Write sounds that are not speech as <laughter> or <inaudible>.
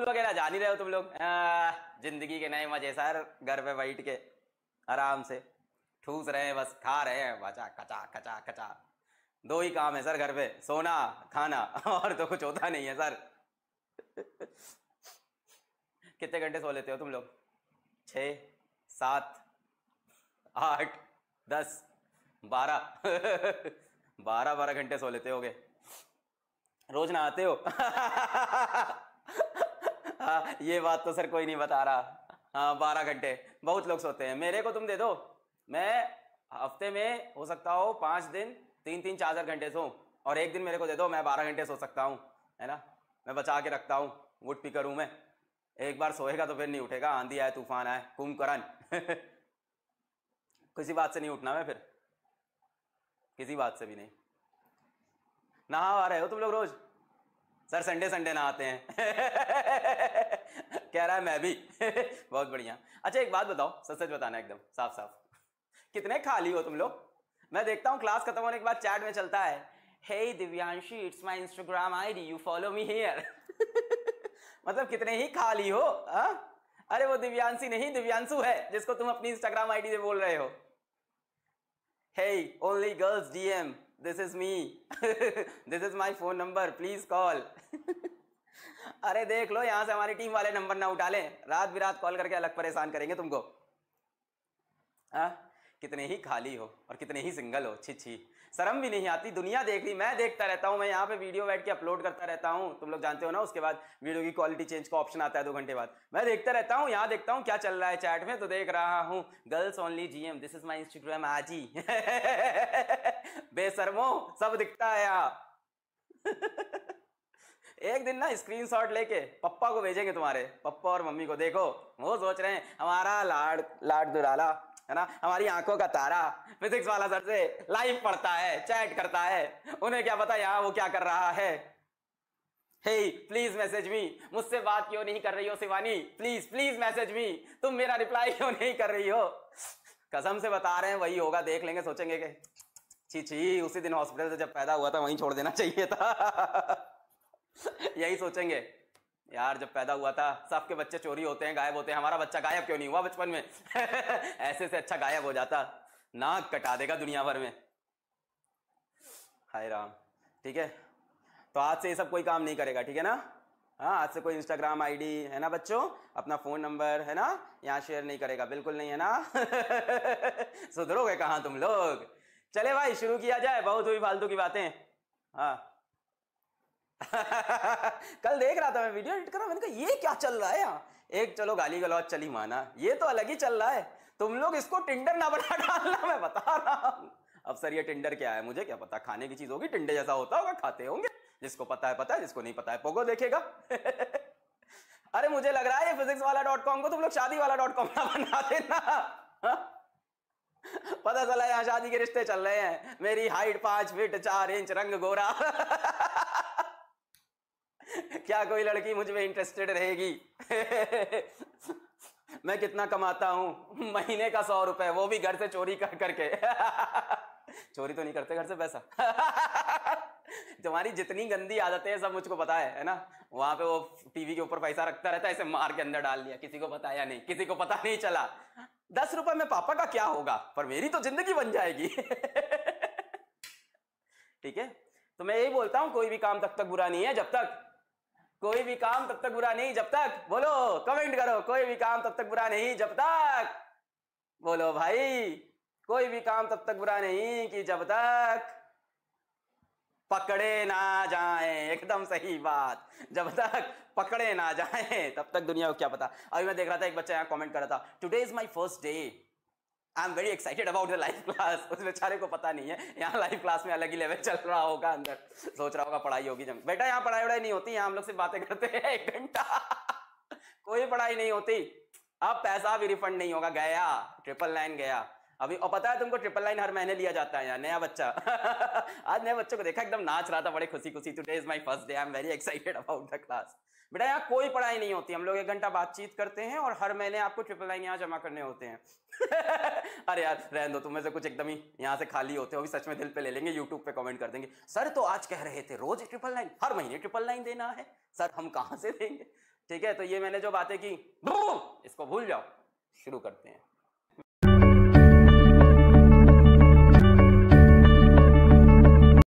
School वगैरह जा नहीं रहे हो तुम लोग जिंदगी के नए मजे सर घर पे बैठ के आराम से ठूस रहे हैं बस खा रहे हैं बचा कचा कचा कचा दो ही काम है सर घर पे सोना खाना <laughs> और तो कुछ होता नहीं है सर कितने घंटे सो लेते हो तुम लोग छ सात आठ दस बारह <laughs> बारह बारह घंटे सो लेते होगे रोज ना आते हो <laughs> हाँ ये बात तो सर कोई नहीं बता रहा हाँ बारह घंटे बहुत लोग सोते हैं मेरे को तुम दे दो मैं हफ्ते में हो सकता हो पाँच दिन तीन तीन चार चार घंटे सो और एक दिन मेरे को दे दो मैं बारह घंटे सो सकता हूँ है ना मैं बचा के रखता हूँ वुड पिकर हूँ मैं एक बार सोएगा तो फिर नहीं उठेगा आंधी आए तूफान आए कुंभकरण <laughs> किसी बात से नहीं उठना मैं फिर किसी बात से भी नहीं नहा आ रहे हो तुम लोग रोज़ सर संडे संडे ना आते हैं <laughs> कह रहा है मैं भी <laughs> बहुत बढ़िया अच्छा एक बात बताओ सच सच बताना एकदम साफ साफ कितने खाली हो तुम लोग मैं देखता हूँ क्लास खत्म होने के बाद चैट में चलता है hey Divyanshi it's my Instagram I D you follow me here मतलब कितने ही खाली हो आ? हाँ? अरे वो दिव्यांशी नहीं दिव्यांशु है जिसको तुम अपनी इंस्टाग्राम आईडी से बोल रहे हो hey only girls DM this is me this is my phone number please call अरे देख लो यहां से हमारी टीम वाले नंबर ना उठा लें रात रात कॉल करके अलग परेशान करेंगे तुमको आ? हाँ? कितने ही खाली हो और कितने ही सिंगल हो छी छी शर्म भी नहीं आती दुनिया देख रही मैं देखता रहता हूँ मैं यहाँ पे वीडियो बैठ के अपलोड करता रहता हूँ तुम लोग जानते हो ना उसके बाद वीडियो की क्वालिटी चेंज का ऑप्शन आता है दो घंटे बाद मैं देखता रहता हूँ यहाँ देखता हूँ क्या चल रहा है चैट में तो देख रहा हूँ गर्ल्स ओनली जी दिस इज माई इंस्टाग्राम आजी बेसरमो सब दिखता है आप <laughs> एक दिन ना स्क्रीनशॉट लेके पप्पा को भेजेंगे तुम्हारे पप्पा और मम्मी को देखो वो सोच रहे हैं हमारा लाड लाड दुराला है ना हमारी आंखों का तारा फिजिक्स वाला सर से लाइव पढ़ता है चैट करता है उन्हें क्या पता यहाँ वो क्या कर रहा है हे प्लीज मैसेज मी मुझसे बात क्यों नहीं कर रही हो Shivani please please message me तुम मेरा रिप्लाई क्यों नहीं कर रही हो कसम से बता रहे हैं वही होगा देख लेंगे सोचेंगे के छी छी उसी दिन हॉस्पिटल से जब पैदा हुआ था वहीं छोड़ देना चाहिए था यही सोचेंगे यार जब पैदा हुआ था सबके बच्चे चोरी होते हैं गायब होते हैं हमारा बच्चा गायब क्यों नहीं हुआ बचपन में <laughs> ऐसे से अच्छा गायब हो जाता नाक कटा देगा दुनिया भर में हाय राम ठीक है तो आज से ये सब कोई काम नहीं करेगा ठीक है ना हाँ आज से कोई इंस्टाग्राम आईडी है ना बच्चों अपना फ़ोन नंबर है ना यहाँ शेयर नहीं करेगा बिल्कुल नहीं है ना <laughs> सुधरोगे कहाँ तुम लोग चले भाई शुरू किया जाए बहुत हुई फालतू की बातें हाँ <laughs> कल देख रहा था मैं वीडियो एडिट कर रहा मैंने कहा ये क्या चल रहा है यहाँ एक चलो गाली गलौज चली माना ये तो अलग ही चल रहा है तुम लोग इसको टिंडर ना बना <laughs> डालना मैं बता रहा हूँ अब सर ये टिंडर क्या है मुझे क्या पता खाने की चीज होगी टिंडे जैसा होता होगा खाते होंगे जिसको पता है पता है जिसको नहीं पता है पोगो देखेगा <laughs> अरे मुझे लग रहा है ये फिजिक्स वाला डॉट कॉम को तुम लोग शादी वाला डॉट कॉम ना बना देना हाँ। पता चला यहाँ शादी के रिश्ते चल रहे हैं मेरी हाइट पांच फीट चार इंच रंग गोरा क्या कोई लड़की मुझ में इंटरेस्टेड रहेगी मैं कितना कमाता हूं महीने का सौ रुपए वो भी घर से चोरी कर करके चोरी तो नहीं करते घर से पैसा तुम्हारी जितनी गंदी आदतें हैं सब मुझको पता है है ना वहां पे वो टीवी के ऊपर पैसा रखता रहता है इसे मार के अंदर डाल दिया किसी को बताया नहीं किसी को पता नहीं चला दस रुपए में पापा का क्या होगा पर मेरी तो जिंदगी बन जाएगी ठीक है तो मैं यही बोलता हूं कोई भी काम तब तक बुरा नहीं है जब तक कोई भी काम तब तक बुरा नहीं जब तक बोलो कमेंट करो कोई भी काम तब तक बुरा नहीं जब तक बोलो भाई कोई भी काम तब तक बुरा नहीं कि जब तक पकड़े ना जाए एकदम सही बात जब तक पकड़े ना जाए तब तक दुनिया को क्या पता अभी मैं देख रहा था एक बच्चा यहाँ कमेंट कर रहा था today is my first day I am very excited about the live class उस बेचारे को पता नहीं है यहाँ लाइव क्लास में अलग ही लेवल चल रहा होगा अंदर सोच रहा होगा पढ़ाई होगी जब बेटा यहाँ पढ़ाई वढ़ाई नहीं होती यहाँ हम लोग से बातें करते हैं एक घंटा <laughs> कोई पढ़ाई नहीं होती अब पैसा भी रिफंड नहीं होगा गया ट्रिपल नाइन गया अभी और पता है तुमको ट्रिपल लाइन हर महीने लिया जाता है यार नया बच्चा <laughs> आज नए बच्चों को देखा एकदम नाच रहा था बड़े खुशी खुशी today is my first day I am very excited about the class बेटा यहाँ कोई पढ़ाई नहीं होती हम लोग एक घंटा बातचीत करते हैं और हर महीने आपको ट्रिपल लाइन यहाँ जमा करने होते हैं <laughs> अरे यार रह दो तुम्हें से कुछ एकदम ही यहाँ से खाली होते हो भी सच में दिल पे ले लेंगे यूट्यूब पे कमेंट कर देंगे सर तो आज कह रहे थे रोज ट्रिपल लाइन हर महीने ट्रिपल लाइन देना है सर हम कहाँ से देंगे ठीक है तो ये मैंने जो बातें की इसको भूल जाओ शुरू करते हैं